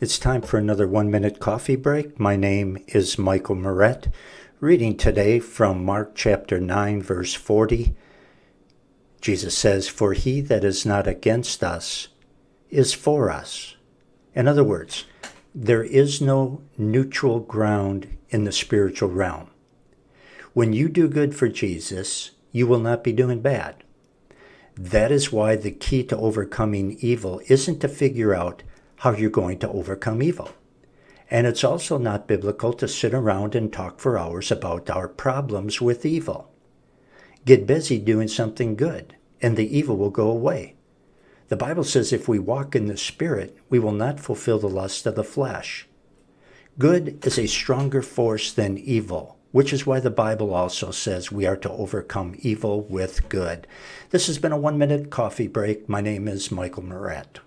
It's time for another one minute coffee break. My name is Michael Moret, reading today from Mark chapter 9, verse 40. Jesus says, For he that is not against us is for us. In other words, there is no neutral ground in the spiritual realm. When you do good for Jesus, you will not be doing bad. That is why the key to overcoming evil isn't to figure out how you're going to overcome evil. And it's also not biblical to sit around and talk for hours about our problems with evil. Get busy doing something good, and the evil will go away. The Bible says if we walk in the Spirit, we will not fulfill the lust of the flesh. Good is a stronger force than evil, which is why the Bible also says we are to overcome evil with good. This has been a one minute coffee break. My name is Michael Moret.